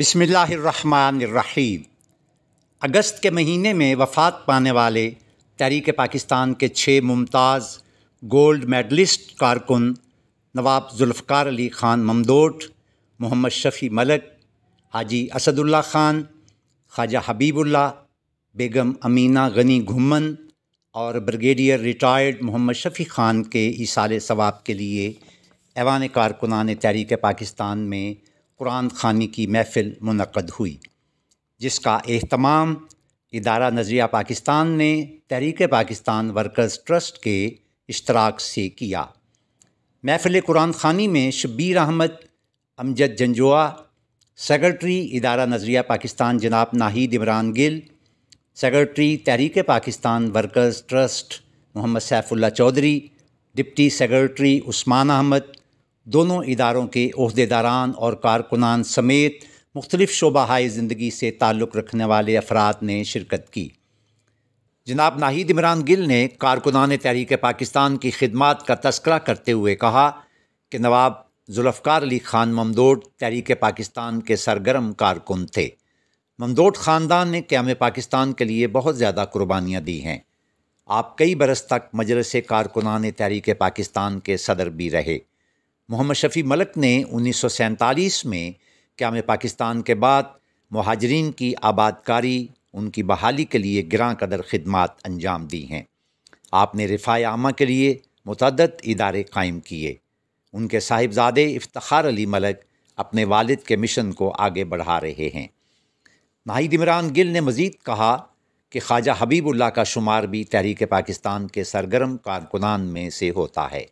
बिसमीम अगस्त के महीने में वफ़ात पाने वाले तहरीक पाकिस्तान के छः मुमताज़ गोल्ड मेडलिस्ट कारकुन नवाब जुल्फ़ार अली ख़ान ममदोट मोहम्मद शफ़ी मलक हाजी असदुल्ला ख़ान ख्वाजा हबीबुल्ला बेगम अमीना गनी घुमन और ब्रिगेडियर रिटायर्ड मोहम्मद शफ़ी ख़ान के इसार सवाब के लिए ऐवान कारकुनान तहरीक पाकिस्तान में कुरान खानी की महफ़िल मनक़द हुई जिसका अहतमाम इदारा नजरिया पाकिस्तान ने तहरीक पाकिस्तान वर्कर्स ट्रस्ट के इश्तराक से किया महफ़िल कुरान खानी में शब्बीर अहमद अमजद जंजुआ सेक्रेटरी इदारा नजरिया पाकिस्तान जनाब नाहिद इमरान गिल सेक्रेटरी तहरीक Pakistan workers trust Mohammad Saifullah Chaudhry deputy secretary Usman Ahmed दोनों इदारों के अहदेदारान और कारकुनान समेत मुख्तलिफ हाई ज़िंदगी से ताल्लुक़ रखने वाले अफराद ने शिरकत की जनाब नाहिद इमरान गिल ने कारकुनान तहरीक पाकिस्तान की खिदमत का तस्करा करते हुए कहा कि नवाब जुल्फ़ार अली ख़ान ममदोट तहरीक पाकिस्तान के सरगर्म कारकुन थे ममदोट ख़ानदान ने क्याम पाकिस्तान के लिए बहुत ज़्यादा कुर्बानियाँ दी हैं आप कई बरस तक मजरस कारकुनान तहरीक पाकिस्तान के सदर भी रहे मोहम्मद शफ़ी मलक ने उन्नीस में क्याम पाकिस्तान के बाद महाजरीन की आबादकारी उनकी बहाली के लिए ग्रां कदर खदमात अंजाम दी हैं आपने रिफाय आमा के लिए मतदद इदारे कायम किए उनके साहिबजादे इफ्तार अली मलक अपने वालिद के मिशन को आगे बढ़ा रहे हैं नाहिद इमरान गिल ने मज़ीद कहा कि ख्वाजा हबीबुल्ला का शुमार भी तहरीक पाकिस्तान के सरगर्म कारकुनान में से होता है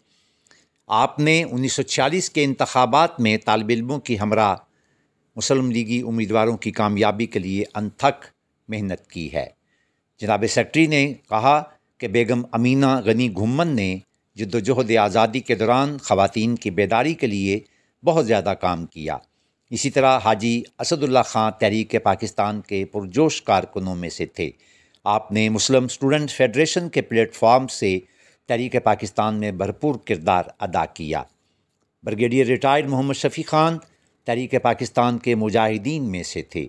आपने 1940 के इंतबात में इलमों की हमरा मुस्लिम लीगी उम्मीदवारों की कामयाबी के लिए अनथक मेहनत की है जनाब सेक्रटरी ने कहा कि बेगम अमीना गनी घुमन ने जदोजहद आज़ादी के दौरान ख़वान की बेदारी के लिए बहुत ज़्यादा काम किया इसी तरह हाजी असदुल्ला खां तहरीक पाकिस्तान के पुरजोश कारकुनों में से थे आपने मुस्लिम स्टूडेंट फेडरेशन के प्लेटफॉर्म से तहरीक पाकिस्तान में भरपूर किरदार अदा किया ब्रिगेडियर रिटायर्ड मोहम्मद शफ़ी ख़ान तहरीक पाकिस्तान के मुजाहिदीन में से थे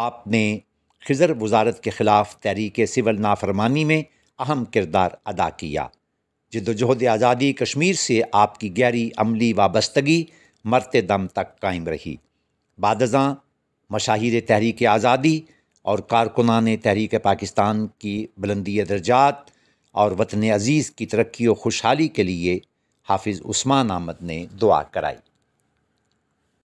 आपने खजर वजारत के ख़िलाफ़ तहरीक सिविल नाफरमानी में अहम किरदार अदा किया जदोजहद आज़ादी कश्मीर से आपकी गहरी अमली वाबस्तगी मरते दम तक कायम रही बादजा मशाहिर तहरीक आज़ादी और कारकुनान तहरीक पाकिस्तान की बुलंदी दर्जात और वतन अज़ीज़ की तरक्की व खुशहाली के लिए हाफिज़ उस्मान अहमद ने दुआ कराई